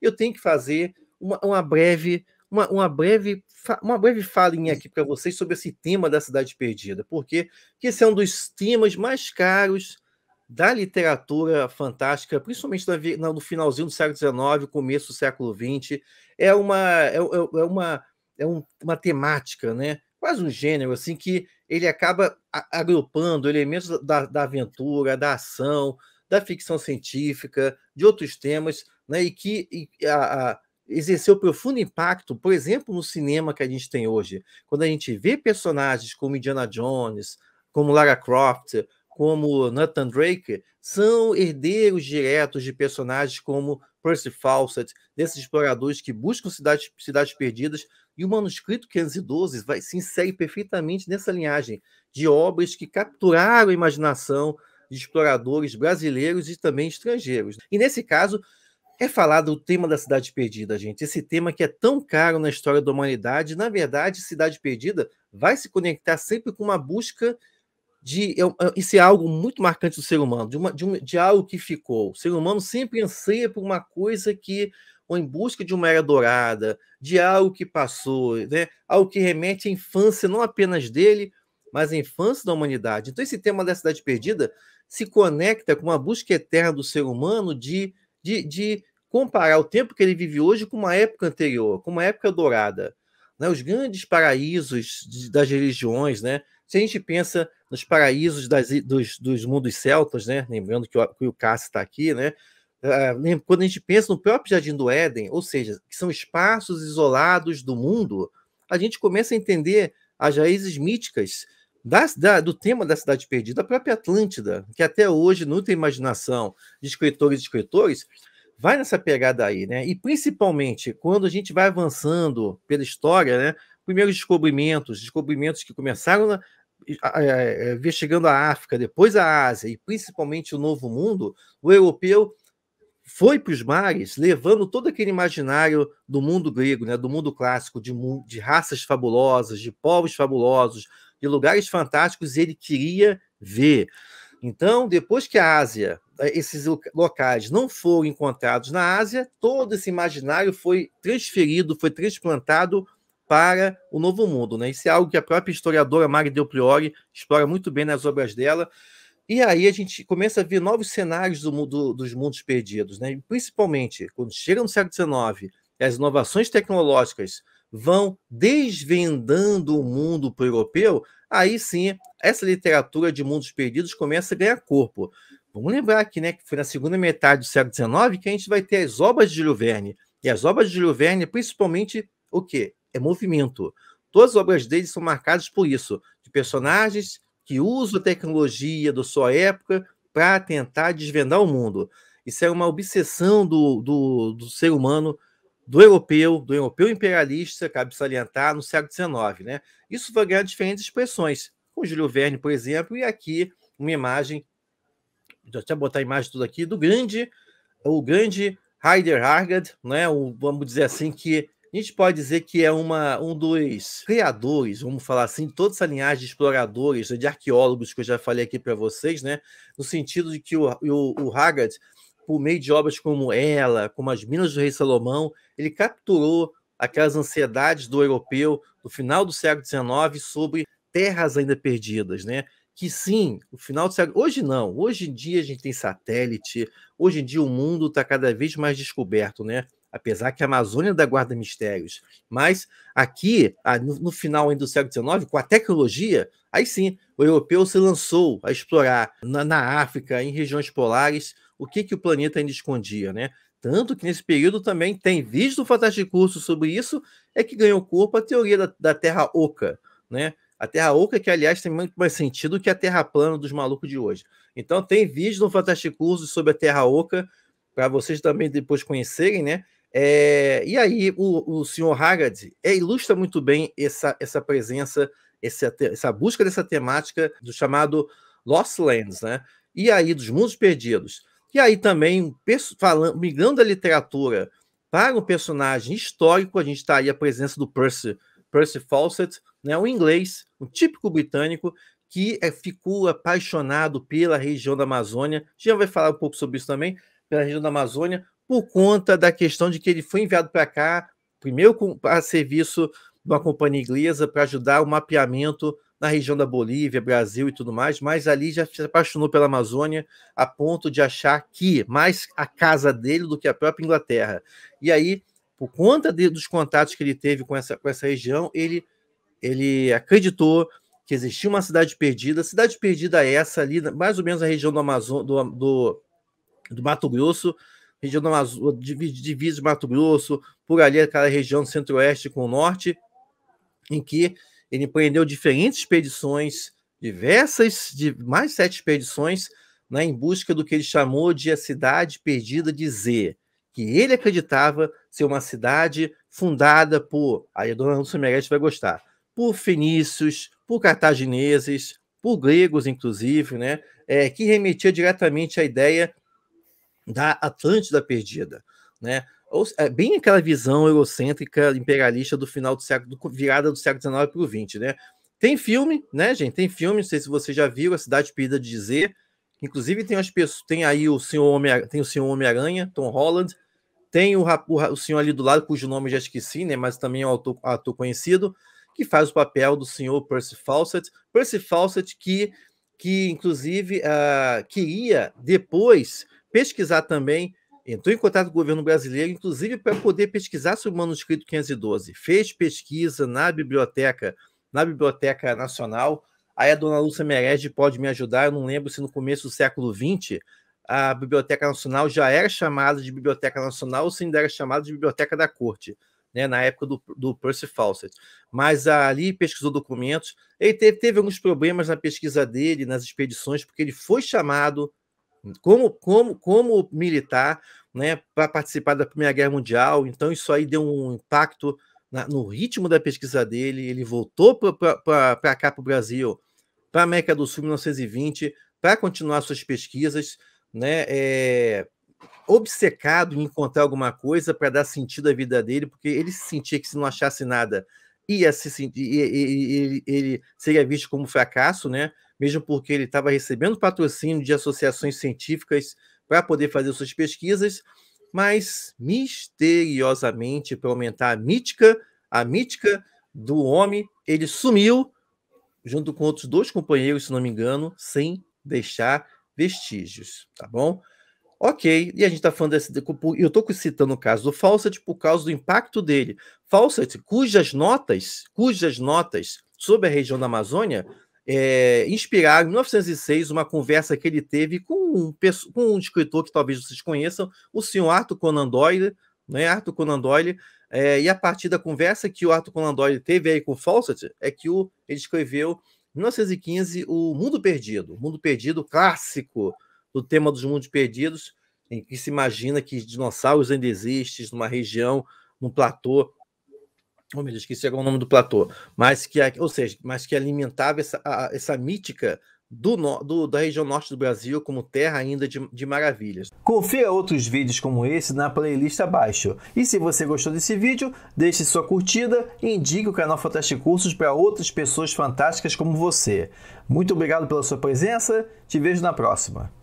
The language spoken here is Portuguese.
eu tenho que fazer uma, uma breve uma, uma, breve, uma breve falinha aqui para vocês sobre esse tema da Cidade Perdida, porque esse é um dos temas mais caros da literatura fantástica, principalmente no finalzinho do século XIX, começo do século XX. É uma, é, é, é uma, é um, uma temática, né? quase um gênero, assim, que ele acaba agrupando elementos da, da aventura, da ação, da ficção científica, de outros temas, né, e que e, a, a, exerceu profundo impacto, por exemplo, no cinema que a gente tem hoje. Quando a gente vê personagens como Indiana Jones, como Lara Croft, como Nathan Drake, são herdeiros diretos de personagens como Percy Fawcett, desses exploradores que buscam cidades, cidades perdidas, e o manuscrito 512 vai, se insere perfeitamente nessa linhagem de obras que capturaram a imaginação de exploradores brasileiros e também estrangeiros. E nesse caso, é falado o tema da Cidade Perdida, gente. Esse tema que é tão caro na história da humanidade. Na verdade, Cidade Perdida vai se conectar sempre com uma busca de. Isso é, é algo muito marcante do ser humano, de, uma, de, um, de algo que ficou. O ser humano sempre anseia por uma coisa que. ou em busca de uma era dourada, de algo que passou, né? algo que remete à infância, não apenas dele, mas à infância da humanidade. Então, esse tema da Cidade Perdida se conecta com uma busca eterna do ser humano de, de, de comparar o tempo que ele vive hoje com uma época anterior, com uma época dourada. Né? Os grandes paraísos de, das religiões, né? Se a gente pensa nos paraísos das, dos, dos mundos celtas, né? Lembrando que o, que o Cássio está aqui, né? Ah, quando a gente pensa no próprio Jardim do Éden, ou seja, que são espaços isolados do mundo, a gente começa a entender as raízes míticas da, da, do tema da Cidade Perdida, a própria Atlântida, que até hoje nutre a imaginação de escritores e escritores, vai nessa pegada aí, né? E principalmente quando a gente vai avançando pela história, né? Primeiros descobrimentos, descobrimentos que começaram na, investigando a é, é, África, depois a Ásia e principalmente o Novo Mundo, o europeu foi para os mares levando todo aquele imaginário do mundo grego, né, do mundo clássico, de, de raças fabulosas, de povos fabulosos, de lugares fantásticos, ele queria ver. Então, depois que a Ásia, eh, esses locais não foram encontrados na Ásia, todo esse imaginário foi transferido, foi transplantado para o Novo Mundo. Né? Isso é algo que a própria historiadora Mari Del Priori explora muito bem nas obras dela. E aí a gente começa a ver novos cenários do, mundo dos mundos perdidos, né? principalmente quando chega no século XIX, as inovações tecnológicas vão desvendando o mundo para o europeu, aí sim essa literatura de mundos perdidos começa a ganhar corpo. Vamos lembrar aqui, né, que foi na segunda metade do século XIX que a gente vai ter as obras de Júlio Verne. E as obras de Júlio Verne, principalmente, o quê? É movimento. Todas as obras dele são marcadas por isso, de personagens que usa a tecnologia da sua época para tentar desvendar o mundo. Isso é uma obsessão do, do, do, ser humano, do europeu, do europeu imperialista, cabe salientar, no século XIX. Né? Isso vai ganhar diferentes expressões, com Júlio Verne, por exemplo, e aqui uma imagem, deixa eu botar a imagem tudo aqui, do grande, o grande Heider Hargad, né? o, vamos dizer assim, que a gente pode dizer que é uma, um dos criadores, vamos falar assim, de toda essa linhagem de exploradores, né, de arqueólogos que eu já falei aqui para vocês, né? No sentido de que o, o, o Haggard, por meio de obras como ela, como as Minas do Rei Salomão, ele capturou aquelas ansiedades do europeu do final do século XIX sobre terras ainda perdidas, né? que sim, o final do século. Hoje não, hoje em dia a gente tem satélite, hoje em dia o mundo está cada vez mais descoberto, né? Apesar que a Amazônia da guarda mistérios. Mas aqui, no final do século XIX, com a tecnologia, aí sim, o europeu se lançou a explorar na, África, em regiões polares, o que, que o planeta ainda escondia, né? Tanto que nesse período também tem visto o fantástico curso sobre isso, é que ganhou corpo a teoria da, da Terra Oca, né? A Terra Oca, que aliás tem muito mais sentido que a Terra plana dos malucos de hoje. Então tem vídeo no Fantastic Curso sobre a Terra Oca, para vocês também depois conhecerem, né? É, e aí o, o senhor Haggard é, ilustra muito bem essa, essa presença, essa, essa busca dessa temática do chamado Lost Lands, né? E aí dos mundos perdidos. E aí também, falando, migrando a literatura para um personagem histórico, a gente está aí a presença do Percy Percy Fawcett, né, um inglês, um típico britânico, que é, ficou apaixonado pela região da Amazônia. Já vai falar um pouco sobre isso também, pela região da Amazônia, por conta da questão de que ele foi enviado para cá, primeiro com, a serviço de uma companhia inglesa, para ajudar o mapeamento na região da Bolívia, Brasil e tudo mais, mas ali já se apaixonou pela Amazônia a ponto de achar que mais a casa dele do que a própria Inglaterra. E aí por conta de, dos contatos que ele teve com essa, com essa região, ele, ele acreditou que existia uma cidade perdida. Cidade perdida é essa ali, mais ou menos na região do Amazon do, do, do, Mato Grosso, região do Amazon divisa de Mato Grosso, por ali aquela região centro-oeste com o norte, em que ele empreendeu diferentes expedições, diversas, de mais sete expedições, né, em busca do que ele chamou de a cidade perdida de Z que ele acreditava ser uma cidade fundada por. Aí a dona Lúcia Meirelles vai gostar. Por fenícios, por cartagineses, por gregos, inclusive, né? É, que remetia diretamente à ideia da Atlântida perdida, né? Ou, é, bem aquela visão eurocêntrica imperialista do final do século, do, virada do século XIX para o XX, né? Tem filme, né, gente? Tem filme, não sei se você já viu, A Cidade Perdida de Dizer, Inclusive tem as pessoas, tem aí o senhor Homem, tem o senhor Homem-Aranha, Tom Holland, tem o, o, o, senhor ali do lado, cujo nome já esqueci, né? Mas também é um ator, ator conhecido, que faz o papel do senhor Percy Fawcett. Percy Fawcett que, que inclusive, uh, ah, queria depois pesquisar também, entrou em contato com o governo brasileiro, inclusive para poder pesquisar sobre o manuscrito 512. Fez pesquisa na biblioteca, na Biblioteca Nacional, Aí a dona Lúcia Merege pode me ajudar. Eu não lembro se no começo do século XX a Biblioteca Nacional já era chamada de Biblioteca Nacional ou se ainda era chamada de Biblioteca da Corte, né, na época do, do Percy Fawcett. Mas ali pesquisou documentos. Ele teve, teve alguns problemas na pesquisa dele, nas expedições, porque ele foi chamado como, como, como militar né, para participar da Primeira Guerra Mundial. Então, isso aí deu um impacto no ritmo da pesquisa dele. Ele voltou para cá, para o Brasil, para a América do Sul 1920, para continuar suas pesquisas, né? É, obcecado em encontrar alguma coisa para dar sentido à vida dele, porque ele se sentia que se não achasse nada, ia se sentir, ele, ele seria visto como fracasso, né? Mesmo porque ele estava recebendo patrocínio de associações científicas para poder fazer suas pesquisas, mas misteriosamente, para aumentar a mítica, a mítica do homem, ele sumiu junto com outros dois companheiros, se não me engano, sem deixar vestígios, tá bom? Ok, e a gente está falando desse. Eu estou citando o caso do Fawcett por causa do impacto dele. Fawcett, cujas notas, cujas notas sobre a região da Amazônia é, inspiraram em 1906 uma conversa que ele teve com um, com um escritor que talvez vocês conheçam, o senhor Arthur Conan Doyle, né? Arthur Conan Doyle. É, e a partir da conversa que o Arthur Conan Doyle teve aí com o Fawcett, é que o, ele escreveu, em 1915, O Mundo Perdido. O Mundo Perdido clássico do tema dos mundos perdidos, em que se imagina que dinossauros ainda existem numa região, num platô. Oh, meu Deus, esqueci agora o nome do platô. Mas que, ou seja, mas que alimentava essa, a, essa mítica do, do, da região norte do Brasil como terra ainda de, de maravilhas. Confira outros vídeos como esse na playlist abaixo. E se você gostou desse vídeo, deixe sua curtida e indique o canal Fantástico Cursos para outras pessoas fantásticas como você. Muito obrigado pela sua presença, te vejo na próxima.